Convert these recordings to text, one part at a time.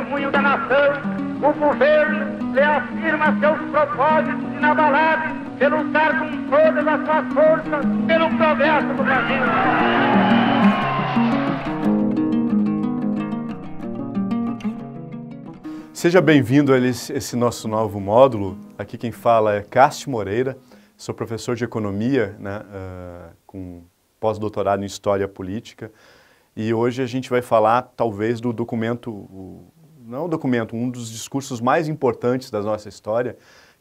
testemunho da nação, o governo reafirma seus propósitos inabaláveis de lutar com todas as suas forças pelo progresso do Brasil. Seja bem-vindo a esse nosso novo módulo. Aqui quem fala é Cássio Moreira, sou professor de Economia, né, uh, com pós-doutorado em História Política, e hoje a gente vai falar, talvez, do documento, não um documento, um dos discursos mais importantes da nossa história,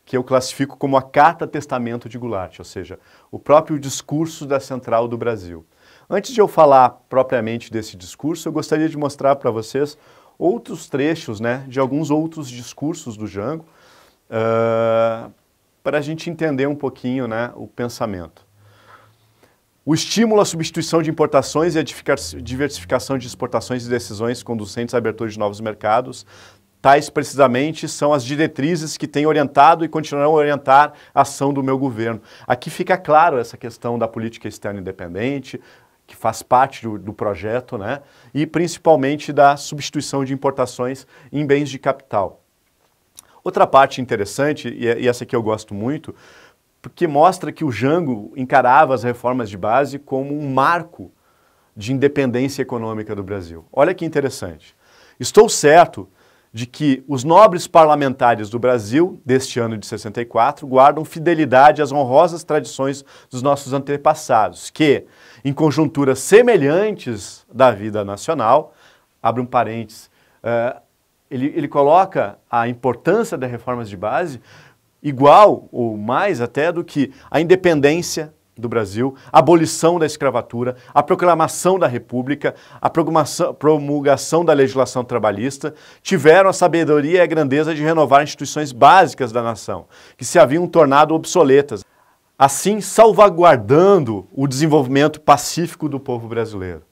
que eu classifico como a Carta Testamento de Goulart, ou seja, o próprio discurso da Central do Brasil. Antes de eu falar propriamente desse discurso, eu gostaria de mostrar para vocês outros trechos né, de alguns outros discursos do Jango, uh, para a gente entender um pouquinho né, o pensamento. O estímulo à substituição de importações e à diversificação de exportações e decisões conducentes à abertura de novos mercados, tais precisamente são as diretrizes que têm orientado e continuarão a orientar a ação do meu governo. Aqui fica claro essa questão da política externa independente, que faz parte do, do projeto, né? e principalmente da substituição de importações em bens de capital. Outra parte interessante, e é, essa aqui eu gosto muito, porque mostra que o Jango encarava as reformas de base como um marco de independência econômica do Brasil. Olha que interessante. Estou certo de que os nobres parlamentares do Brasil, deste ano de 64, guardam fidelidade às honrosas tradições dos nossos antepassados, que, em conjunturas semelhantes da vida nacional, abre um parênteses, uh, ele, ele coloca a importância das reformas de base igual ou mais até do que a independência do Brasil, a abolição da escravatura, a proclamação da República, a promulgação da legislação trabalhista, tiveram a sabedoria e a grandeza de renovar instituições básicas da nação, que se haviam tornado obsoletas, assim salvaguardando o desenvolvimento pacífico do povo brasileiro.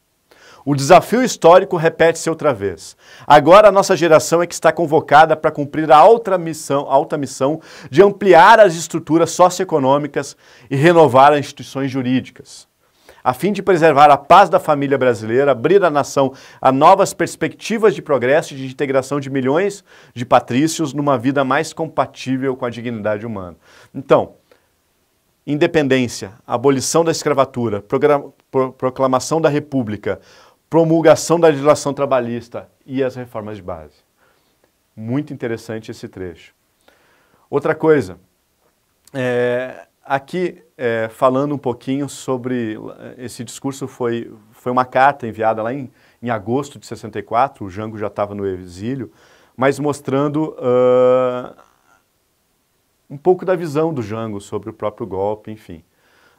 O desafio histórico repete-se outra vez. Agora a nossa geração é que está convocada para cumprir a outra missão, a alta missão de ampliar as estruturas socioeconômicas e renovar as instituições jurídicas. A fim de preservar a paz da família brasileira, abrir a nação a novas perspectivas de progresso e de integração de milhões de patrícios numa vida mais compatível com a dignidade humana. Então, independência, abolição da escravatura, proclamação da república, promulgação da legislação trabalhista e as reformas de base. Muito interessante esse trecho. Outra coisa, é, aqui é, falando um pouquinho sobre esse discurso foi, foi uma carta enviada lá em, em agosto de 64, o Jango já estava no exílio, mas mostrando uh, um pouco da visão do Jango sobre o próprio golpe, enfim.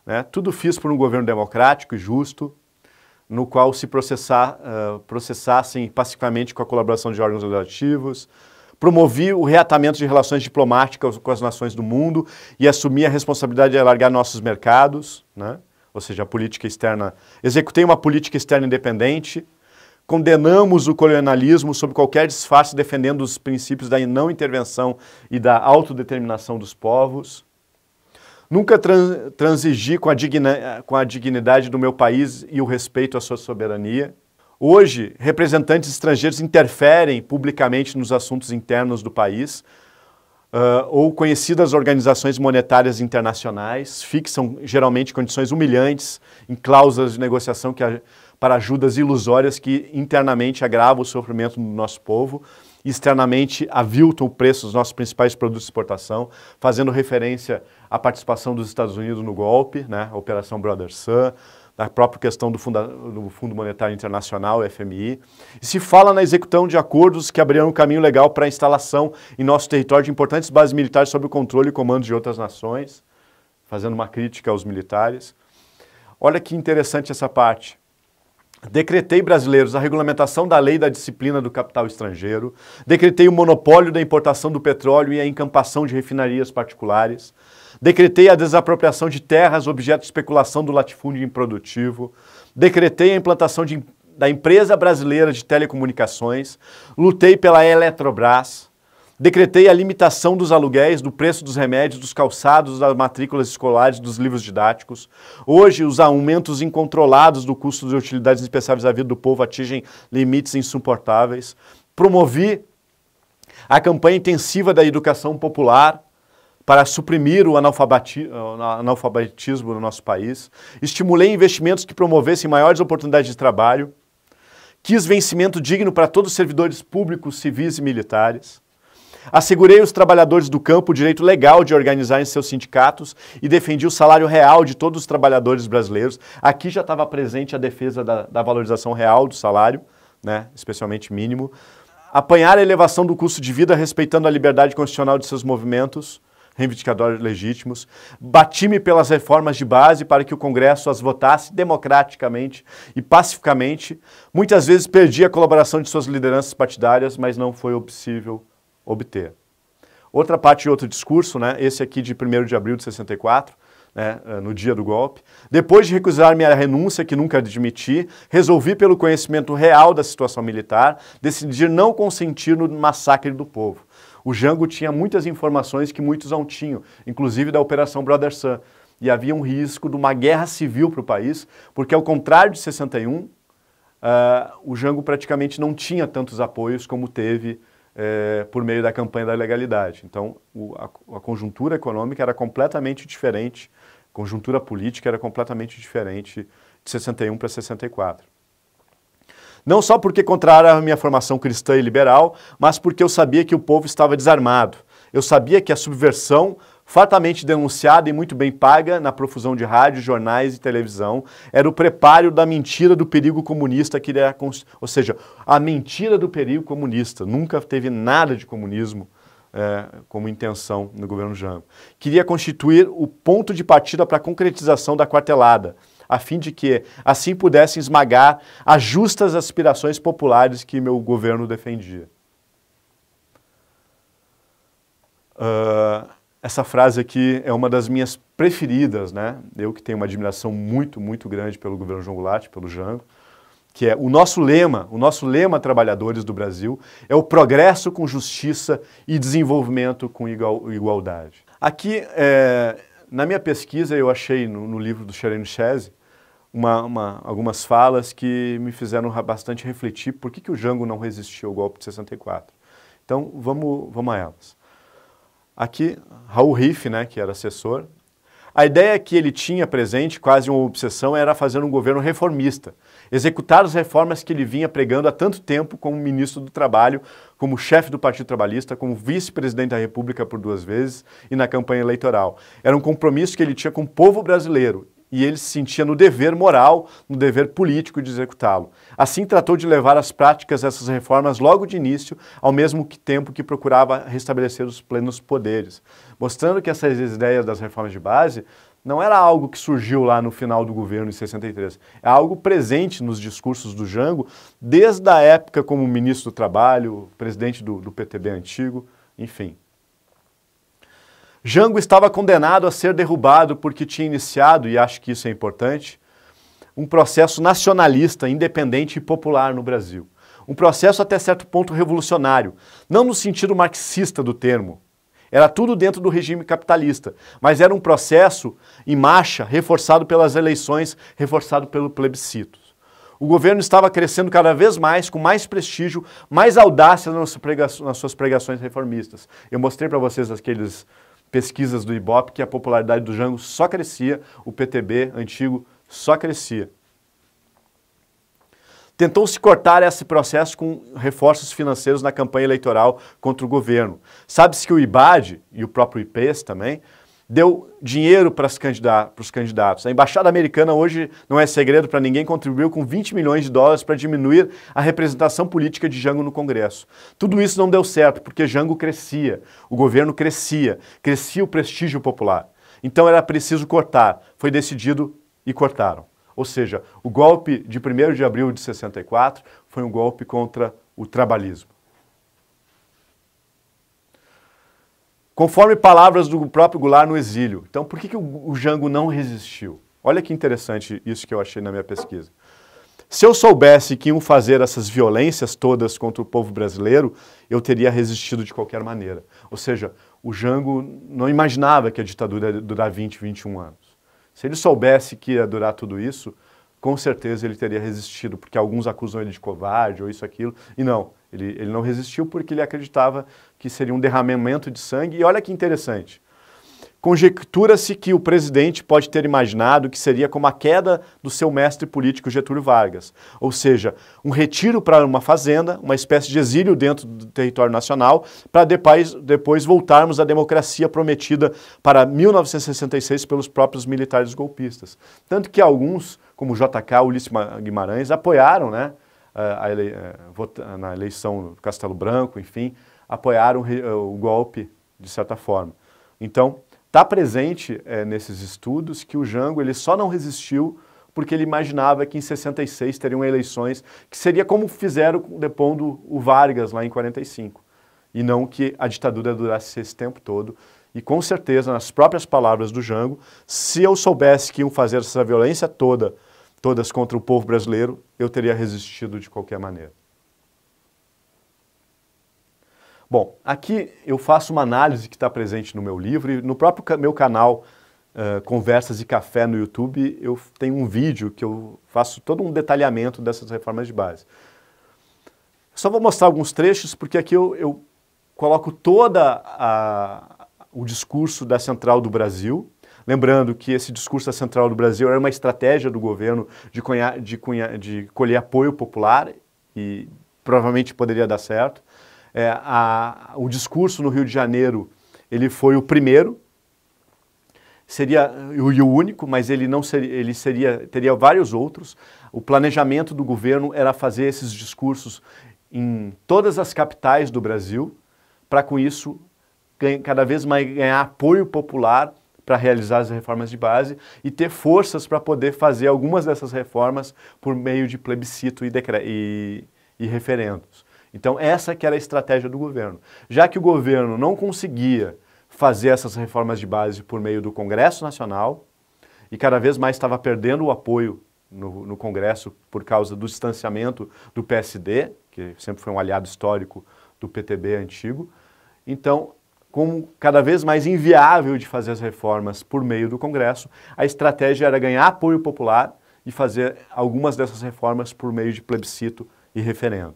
Né? Tudo fiz por um governo democrático e justo, no qual se processar, uh, processassem pacificamente com a colaboração de órgãos legislativos, promovia o reatamento de relações diplomáticas com as nações do mundo e assumia a responsabilidade de alargar nossos mercados, né? ou seja, a política externa. Executei uma política externa independente, condenamos o colonialismo sob qualquer disfarce, defendendo os princípios da não intervenção e da autodeterminação dos povos. Nunca trans, transigi com a, digna, com a dignidade do meu país e o respeito à sua soberania. Hoje, representantes estrangeiros interferem publicamente nos assuntos internos do país, Uh, ou conhecidas organizações monetárias internacionais fixam geralmente condições humilhantes em cláusulas de negociação que, a, para ajudas ilusórias que internamente agravam o sofrimento do nosso povo externamente aviltam o preço dos nossos principais produtos de exportação, fazendo referência à participação dos Estados Unidos no golpe, né, a Operação Brother Sun, da própria questão do, funda, do Fundo Monetário Internacional, FMI. E se fala na execução de acordos que abrirão um caminho legal para a instalação em nosso território de importantes bases militares sob o controle e comando de outras nações, fazendo uma crítica aos militares. Olha que interessante essa parte. Decretei brasileiros a regulamentação da lei da disciplina do capital estrangeiro, decretei o monopólio da importação do petróleo e a encampação de refinarias particulares, decretei a desapropriação de terras, objeto de especulação do latifúndio improdutivo, decretei a implantação de, da empresa brasileira de telecomunicações, lutei pela Eletrobras, Decretei a limitação dos aluguéis, do preço dos remédios, dos calçados, das matrículas escolares, dos livros didáticos. Hoje, os aumentos incontrolados do custo de utilidades indispensáveis à vida do povo atingem limites insuportáveis. Promovi a campanha intensiva da educação popular para suprimir o analfabetismo no nosso país. Estimulei investimentos que promovessem maiores oportunidades de trabalho. Quis vencimento digno para todos os servidores públicos, civis e militares Assegurei os trabalhadores do campo o direito legal de organizar em seus sindicatos e defendi o salário real de todos os trabalhadores brasileiros. Aqui já estava presente a defesa da, da valorização real do salário, né, especialmente mínimo. Apanhar a elevação do custo de vida respeitando a liberdade constitucional de seus movimentos reivindicadores legítimos, bati-me pelas reformas de base para que o Congresso as votasse democraticamente e pacificamente. Muitas vezes perdi a colaboração de suas lideranças partidárias, mas não foi possível obter. Outra parte de outro discurso, né, esse aqui de 1 de abril de 64, né, eh, no dia do golpe. Depois de recusar minha renúncia, que nunca admiti, resolvi, pelo conhecimento real da situação militar, decidir não consentir no massacre do povo. O Jango tinha muitas informações que muitos não tinham, inclusive da Operação Brother Sun. E havia um risco de uma guerra civil para o país, porque, ao contrário de 61, uh, eh, o Jango praticamente não tinha tantos apoios como teve é, por meio da campanha da legalidade. Então, o, a, a, conjuntura econômica era completamente diferente, a conjuntura política era completamente diferente de 61 para 64. Não só porque contrário a minha formação cristã e liberal, mas porque eu sabia que o povo estava desarmado. Eu sabia que a subversão fartamente denunciada e muito bem paga na profusão de rádio, jornais e televisão, era o preparo da mentira do perigo comunista que era, é ou seja, a mentira do perigo comunista. Nunca teve nada de comunismo é, como intenção no governo Jango. Queria constituir o ponto de partida para a concretização da quartelada, a fim de que assim pudessem esmagar as justas aspirações populares que meu governo defendia. Uh, essa frase aqui é uma das minhas preferidas, né? Eu que tenho uma admiração muito, muito grande pelo governo João Goulart, pelo Jango, que é o nosso lema, o nosso lema trabalhadores do Brasil é o progresso com justiça e desenvolvimento com igual, igualdade. Aqui, é, na minha pesquisa, eu achei no, no livro do Xereno Chese uma, uma, algumas falas que me fizeram bastante refletir por que, que o Jango não resistiu ao golpe de 64. Então, vamos, vamos a elas. Aqui, Raul Riff, né, que era assessor, a ideia que ele tinha presente, quase uma obsessão, era fazer um governo reformista, executar as reformas que ele vinha pregando há tanto tempo como ministro do Trabalho, como chefe do Partido Trabalhista, como vice-presidente da República por duas vezes e na campanha eleitoral. Era um compromisso que ele tinha com o povo brasileiro e ele se sentia no dever moral, no dever político de executá-lo. Assim, tratou de levar às práticas essas reformas logo de início, ao mesmo tempo que procurava restabelecer os plenos poderes, mostrando que essas ideias das reformas de base não era algo que surgiu lá no final do governo em 63, é algo presente nos discursos do Jango desde a época como ministro do Trabalho, presidente do, do PTB antigo, enfim. Jango estava condenado a ser derrubado porque tinha iniciado, e acho que isso é importante, um processo nacionalista, independente e popular no Brasil. Um processo até certo ponto revolucionário, não no sentido marxista do termo. Era tudo dentro do regime capitalista, mas era um processo em marcha, reforçado pelas eleições, reforçado pelo plebiscito. O governo estava crescendo cada vez mais, com mais prestígio, mais audácia nas suas pregações reformistas. Eu mostrei para vocês aqueles pesquisas do Ibope que a popularidade do Jango só crescia, o PTB antigo só crescia. Tentou-se cortar esse processo com reforços financeiros na campanha eleitoral contra o governo. Sabe-se que o IBAD e o próprio IPES também deu dinheiro para os candidatos. A embaixada americana hoje, não é segredo para ninguém, contribuiu com 20 milhões de dólares para diminuir a representação política de Jango no Congresso. Tudo isso não deu certo porque Jango crescia, o governo crescia, crescia o prestígio popular. Então era preciso cortar. Foi decidido e cortaram. Ou seja, o golpe de 1 de abril de 64 foi um golpe contra o trabalhismo. Conforme palavras do próprio Goulart no exílio. Então, por que, que o, o Jango não resistiu? Olha que interessante isso que eu achei na minha pesquisa. Se eu soubesse que iam fazer essas violências todas contra o povo brasileiro, eu teria resistido de qualquer maneira. Ou seja, o Jango não imaginava que a ditadura ia durar 20, 21 anos. Se ele soubesse que ia durar tudo isso, com certeza ele teria resistido, porque alguns acusam ele de covarde ou isso, aquilo. E não, ele, ele não resistiu porque ele acreditava que seria um derramamento de sangue. E olha que interessante. Conjectura-se que o presidente pode ter imaginado que seria como a queda do seu mestre político Getúlio Vargas, ou seja, um retiro para uma fazenda, uma espécie de exílio dentro do território nacional, para depois, depois voltarmos à democracia prometida para 1966 pelos próprios militares golpistas. Tanto que alguns, como JK, Ulisses Guimarães, apoiaram né, ele, eh, vota, na eleição do Castelo Branco, enfim, apoiaram o eh, golpe, de certa forma. Então, está presente eh, nesses estudos que o Jango ele só não resistiu porque ele imaginava que em 66 teriam eleições, que seria como fizeram depondo o Vargas lá em 45, e não que a ditadura durasse esse tempo todo. E com certeza, nas próprias palavras do Jango, se eu soubesse que iam fazer essa violência toda todas contra o povo brasileiro, eu teria resistido de qualquer maneira. Bom, aqui eu faço uma análise que está presente no meu livro e no próprio meu canal uh, Conversas e Café no YouTube eu tenho um vídeo que eu faço todo um detalhamento dessas reformas de base. Só vou mostrar alguns trechos porque aqui eu, eu coloco toda a, o discurso da Central do Brasil Lembrando que esse discurso da Central do Brasil era uma estratégia do governo de, cunhar, de, cunhar, de colher apoio popular e provavelmente poderia dar certo. É, a, o discurso no Rio de Janeiro ele foi o primeiro, seria e o único, mas ele não seria, ele seria teria vários outros. O planejamento do governo era fazer esses discursos em todas as capitais do Brasil, para com isso cada vez mais ganhar apoio popular para realizar as reformas de base e ter forças para poder fazer algumas dessas reformas por meio de plebiscito e, e, e referendos. Então essa que era a estratégia do governo. Já que o governo não conseguia fazer essas reformas de base por meio do Congresso Nacional e cada vez mais estava perdendo o apoio no, no, Congresso por causa do distanciamento do PSD, que sempre foi um aliado histórico do PTB antigo. Então, como cada vez mais inviável de fazer as reformas por meio do Congresso, a estratégia era ganhar apoio popular e fazer algumas dessas reformas por meio de plebiscito e referendo.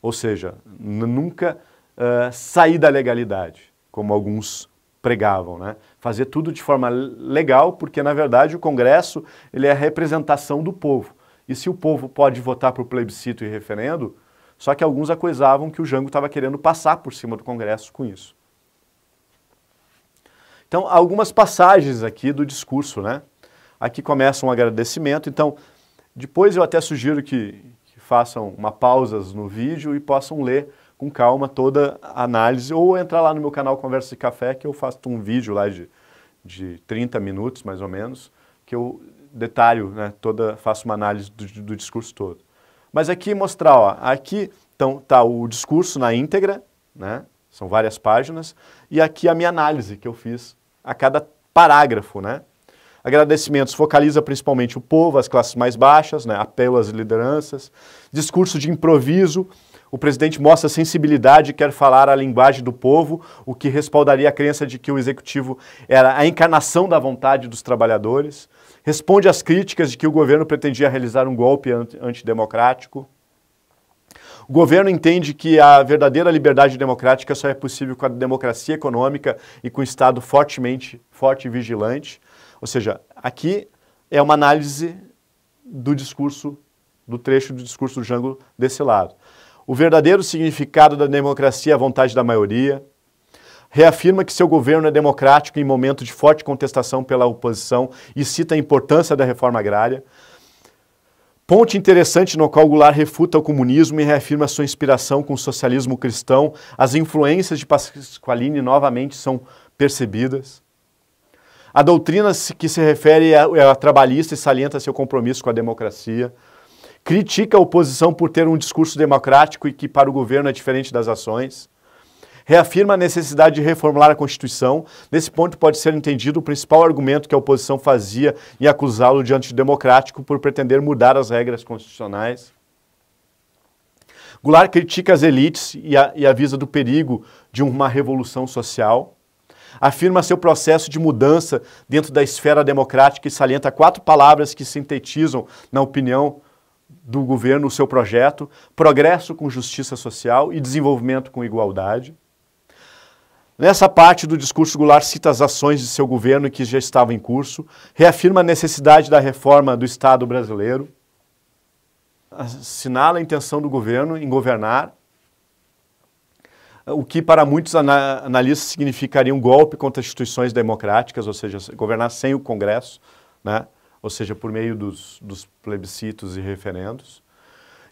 Ou seja, nunca uh, sair da legalidade, como alguns pregavam, né? Fazer tudo de forma legal, porque na verdade o Congresso ele é a representação do povo. E se o povo pode votar por plebiscito e referendo, só que alguns acusavam que o Jango estava querendo passar por cima do Congresso com isso. Então, algumas passagens aqui do discurso, né? Aqui começa um agradecimento, então depois eu até sugiro que, que façam uma pausa no vídeo e possam ler com calma toda a análise ou entrar lá no meu canal Conversa de Café que eu faço um vídeo lá de, de 30 minutos, mais ou menos, que eu detalho, né, toda, faço uma análise do, do discurso todo. Mas aqui mostrar, ó, aqui então, tá o discurso na íntegra, né, são várias páginas, e aqui a minha análise que eu fiz a cada parágrafo, né? Agradecimentos focaliza principalmente o povo, as classes mais baixas, né? apelo às lideranças. Discurso de improviso, o presidente mostra sensibilidade e quer falar a linguagem do povo, o que respaldaria a crença de que o executivo era a encarnação da vontade dos trabalhadores. Responde às críticas de que o governo pretendia realizar um golpe antidemocrático. O governo entende que a verdadeira liberdade democrática só é possível com a democracia econômica e com o Estado fortemente, forte e vigilante. Ou seja, aqui é uma análise do discurso, do trecho do discurso do Jango desse lado. O verdadeiro significado da democracia é a vontade da maioria. Reafirma que seu governo é democrático em momento de forte contestação pela oposição e cita a importância da reforma agrária. Ponte interessante no qual Goulart refuta o comunismo e reafirma sua inspiração com o socialismo cristão. As influências de Pasqualini novamente são percebidas. A doutrina que se refere à é trabalhista e salienta seu compromisso com a democracia. Critica a oposição por ter um discurso democrático e que para o governo é diferente das ações reafirma a necessidade de reformular a Constituição. Nesse ponto pode ser entendido o principal argumento que a oposição fazia em acusá-lo de antidemocrático por pretender mudar as regras constitucionais. Goulart critica as elites e, a, e avisa do perigo de uma revolução social afirma seu processo de mudança dentro da esfera democrática e salienta quatro palavras que sintetizam, na opinião do governo, o seu projeto: progresso com justiça social e desenvolvimento com igualdade. Nessa parte do discurso, Goulart cita as ações de seu governo que já estavam em curso, reafirma a necessidade da reforma do Estado brasileiro, assinala a intenção do governo em governar, o que para muitos analistas significaria um golpe contra as instituições democráticas, ou seja, governar sem o Congresso, né? ou seja, por meio dos, dos plebiscitos e referendos.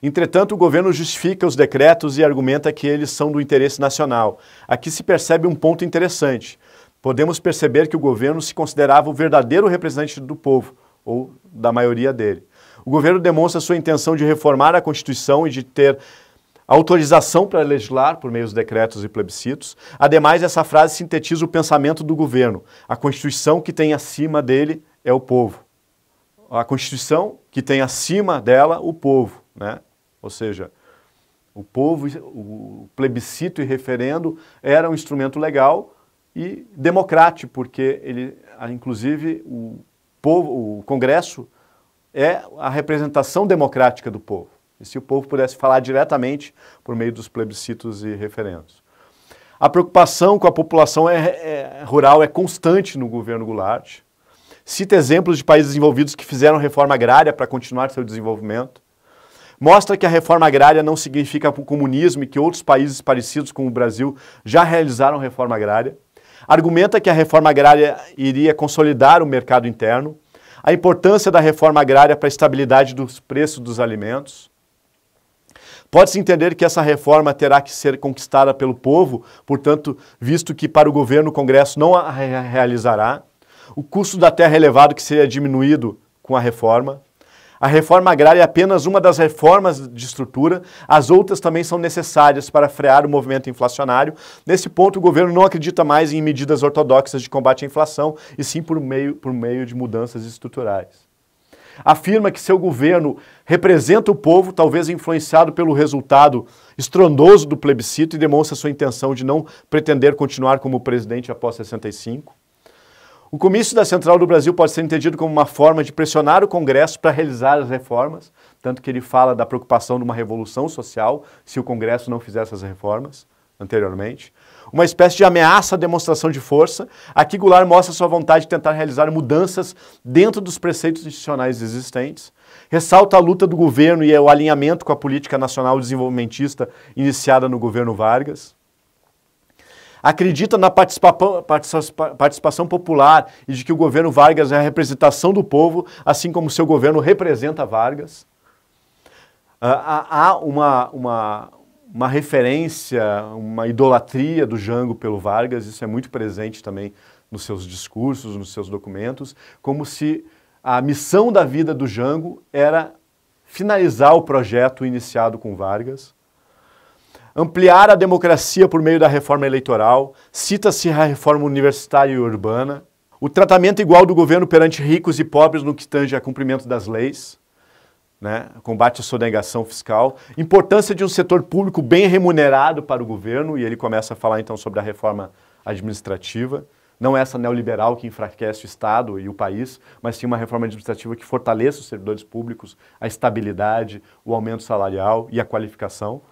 Entretanto, o governo justifica os decretos e argumenta que eles são do interesse nacional. Aqui se percebe um ponto interessante. Podemos perceber que o governo se considerava o verdadeiro representante do povo, ou da maioria dele. O governo demonstra sua intenção de reformar a Constituição e de ter autorização para legislar por meio dos decretos e plebiscitos. Ademais, essa frase sintetiza o pensamento do governo. A Constituição que tem acima dele é o povo. A Constituição que tem acima dela o povo. Né? Ou seja, o povo, o plebiscito e referendo era um instrumento legal e democrático, porque ele, inclusive, o povo, o Congresso é a representação democrática do povo. E se o povo pudesse falar diretamente por meio dos plebiscitos e referendos. A preocupação com a população é, é, rural é constante no governo Goulart. Cita exemplos de países desenvolvidos que fizeram reforma agrária para continuar seu desenvolvimento mostra que a reforma agrária não significa o comunismo e que outros países parecidos com o Brasil já realizaram reforma agrária. Argumenta que a reforma agrária iria consolidar o mercado interno, a importância da reforma agrária para a estabilidade dos preços dos alimentos. Pode-se entender que essa reforma terá que ser conquistada pelo povo, portanto, visto que para o governo o Congresso não a realizará. O custo da terra elevado que seria diminuído com a reforma. A reforma agrária é apenas uma das reformas de estrutura, as outras também são necessárias para frear o movimento inflacionário. Nesse ponto, o governo não acredita mais em medidas ortodoxas de combate à inflação, e sim por meio, por meio de mudanças estruturais afirma que seu governo representa o povo, talvez influenciado pelo resultado estrondoso do plebiscito, e demonstra sua intenção de não pretender continuar como presidente após 65. O comício da Central do Brasil pode ser entendido como uma forma de pressionar o Congresso para realizar as reformas, tanto que ele fala da preocupação de uma revolução social se o Congresso não fizer essas reformas anteriormente. Uma espécie de ameaça à demonstração de força, aqui Goulart mostra sua vontade de tentar realizar mudanças dentro dos preceitos institucionais existentes, ressalta a luta do governo e o alinhamento com a política nacional desenvolvimentista iniciada no governo Vargas acredita na participação popular e de que o governo Vargas é a representação do povo, assim como seu governo representa Vargas. Ah, há uma, uma, uma referência, uma idolatria do Jango pelo Vargas, isso é muito presente também nos seus discursos, nos seus documentos, como se a missão da vida do Jango era finalizar o projeto iniciado com Vargas ampliar a democracia por meio da reforma eleitoral, cita-se a reforma universitária e urbana, o tratamento igual do governo perante ricos e pobres no que tange a cumprimento das leis, né? combate à sonegação fiscal, importância de um setor público bem remunerado para o governo, e ele começa a falar então sobre a reforma administrativa, não essa neoliberal que enfraquece o Estado e o país, mas sim uma reforma administrativa que fortaleça os servidores públicos, a estabilidade, o aumento salarial e a qualificação.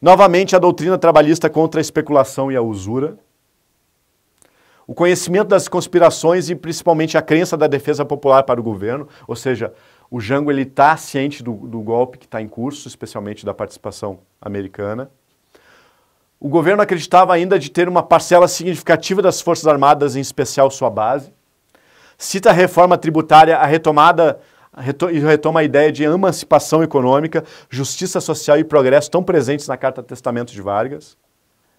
Novamente, a doutrina trabalhista contra a especulação e a usura. O conhecimento das conspirações e principalmente a crença da defesa popular para o governo, ou seja, o Jango está ciente do, do golpe que está em curso, especialmente da participação americana. O governo acreditava ainda de ter uma parcela significativa das Forças Armadas, em especial sua base. Cita a reforma tributária, a retomada retoma a ideia de emancipação econômica, justiça social e progresso tão presentes na Carta Testamento de Vargas.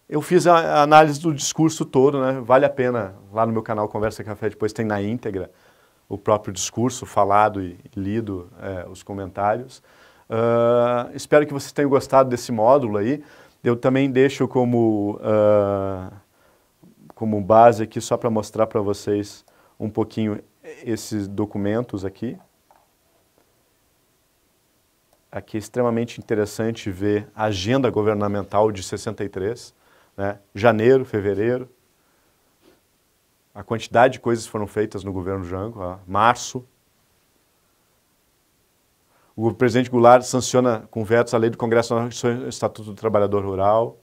Eu fiz a análise do discurso todo, né? vale a pena, lá no meu canal Conversa Café, depois tem na íntegra o próprio discurso falado e lido, é, os comentários. Uh, espero que vocês tenham gostado desse módulo aí. Eu também deixo como, uh, como base aqui, só para mostrar para vocês um pouquinho esses documentos aqui aqui é extremamente interessante ver a agenda governamental de 63, né? janeiro, fevereiro, a quantidade de coisas foram feitas no governo Jango, ó, março. O presidente Goulart sanciona com vetos a lei do Congresso Nacional, do Estatuto do Trabalhador Rural.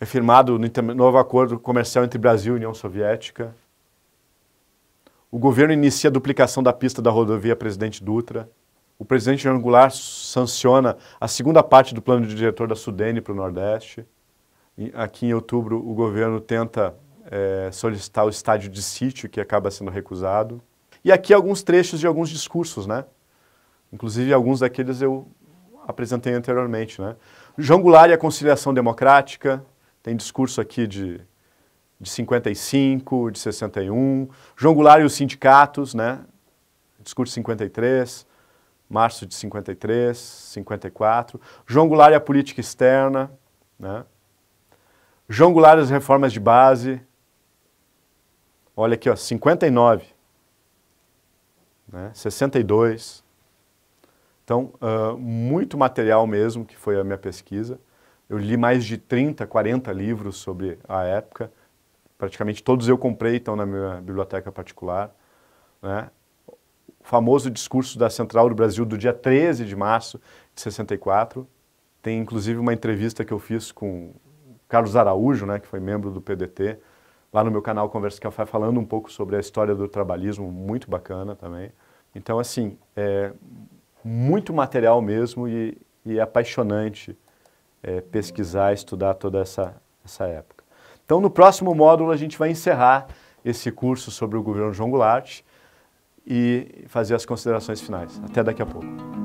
É firmado o novo acordo comercial entre Brasil e União Soviética. O governo inicia a duplicação da pista da rodovia Presidente Dutra. O presidente João Goulart sanciona a segunda parte do plano de diretor da Sudene para o Nordeste. Aqui em outubro, o governo tenta é, solicitar o estádio de sítio, que acaba sendo recusado. E aqui alguns trechos de alguns discursos, né? Inclusive, alguns daqueles eu apresentei anteriormente, né? João Goulart e a conciliação democrática, tem discurso aqui de, de 55, de 61. João Goulart e os sindicatos, né? Discurso 53 março de 53, 54. João Goulart e a política externa. Né? João Goulart e as reformas de base. Olha aqui, ó, 59. Né? 62. Então, uh, muito material mesmo, que foi a minha pesquisa. Eu li mais de 30, 40 livros sobre a época. Praticamente todos eu comprei, estão na minha biblioteca particular. Né? o famoso discurso da Central do Brasil do dia 13 de março de 64. Tem inclusive uma entrevista que eu fiz com Carlos Araújo, né, que foi membro do PDT, lá no meu canal Conversa Café, falando um pouco sobre a história do trabalhismo, muito bacana também. Então, assim, é muito material mesmo e, e é apaixonante é, pesquisar, estudar toda essa, essa época. Então, no próximo módulo, a gente vai encerrar esse curso sobre o governo João Goulart e fazer as considerações finais. Até daqui a pouco.